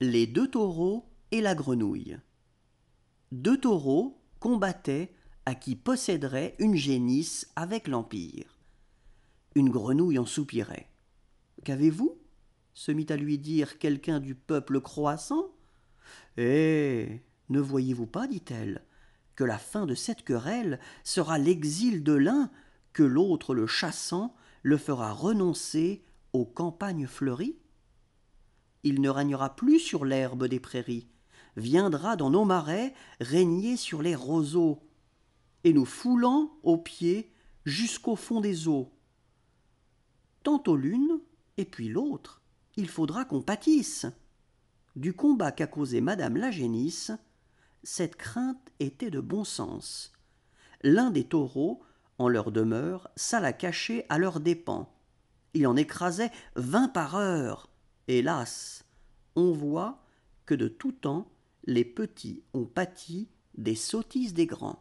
Les deux taureaux et la grenouille. Deux taureaux combattaient à qui posséderait une génisse avec l'Empire. Une grenouille en soupirait. Qu'avez-vous se mit à lui dire quelqu'un du peuple croissant. Eh Ne voyez-vous pas, dit-elle, que la fin de cette querelle sera l'exil de l'un, que l'autre le chassant le fera renoncer aux campagnes fleuries il ne régnera plus sur l'herbe des prairies, viendra dans nos marais régner sur les roseaux, et nous foulant aux pieds jusqu'au fond des eaux. Tantôt l'une, et puis l'autre, il faudra qu'on pâtisse. Du combat qu'a causé madame la génisse, cette crainte était de bon sens. L'un des taureaux, en leur demeure, s'alla cacher à leurs dépens. Il en écrasait vingt par heure Hélas, on voit que de tout temps, les petits ont pâti des sottises des grands.